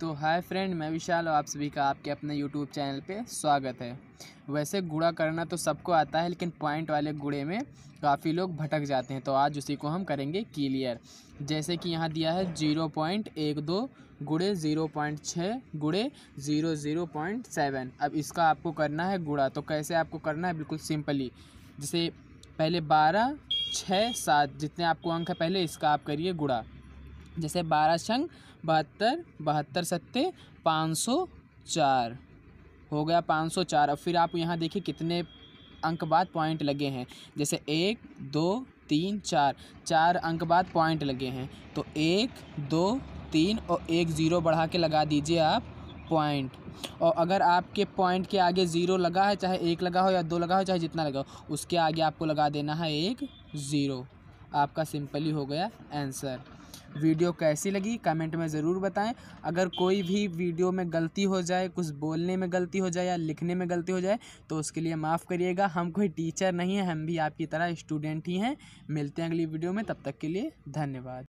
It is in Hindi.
तो हाय फ्रेंड मैं विशाल और आप सभी का आपके अपने यूट्यूब चैनल पे स्वागत है वैसे गुड़ा करना तो सबको आता है लेकिन पॉइंट वाले गुड़े में काफ़ी लोग भटक जाते हैं तो आज उसी को हम करेंगे क्लियर जैसे कि यहाँ दिया है जीरो पॉइंट एक दो गुड़े ज़ीरो पॉइंट छः गुड़े ज़ीरो ज़ीरो पॉइंट सेवन अब इसका आपको करना है गुड़ा तो कैसे आपको करना है बिल्कुल सिंपली जैसे पहले बारह छः सात जितने आपको अंक है पहले इसका आप करिए गुड़ा जैसे बारह छंग बहत्तर बहत्तर सत्ते पाँच सौ चार हो गया पाँच सौ चार और फिर आप यहाँ देखिए कितने अंक बाद पॉइंट लगे हैं जैसे एक दो तीन चार चार अंक बाद पॉइंट लगे हैं तो एक दो तीन और एक ज़ीरो बढ़ा के लगा दीजिए आप पॉइंट और अगर आपके पॉइंट के आगे ज़ीरो लगा है चाहे एक लगा हो या दो लगा हो चाहे जितना लगा हो उसके आगे आपको लगा देना है एक ज़ीरो आपका सिंपली हो गया आंसर वीडियो कैसी लगी कमेंट में ज़रूर बताएं अगर कोई भी वीडियो में गलती हो जाए कुछ बोलने में गलती हो जाए या लिखने में गलती हो जाए तो उसके लिए माफ़ करिएगा हम कोई टीचर नहीं है हम भी आपकी तरह स्टूडेंट ही हैं मिलते हैं अगली वीडियो में तब तक के लिए धन्यवाद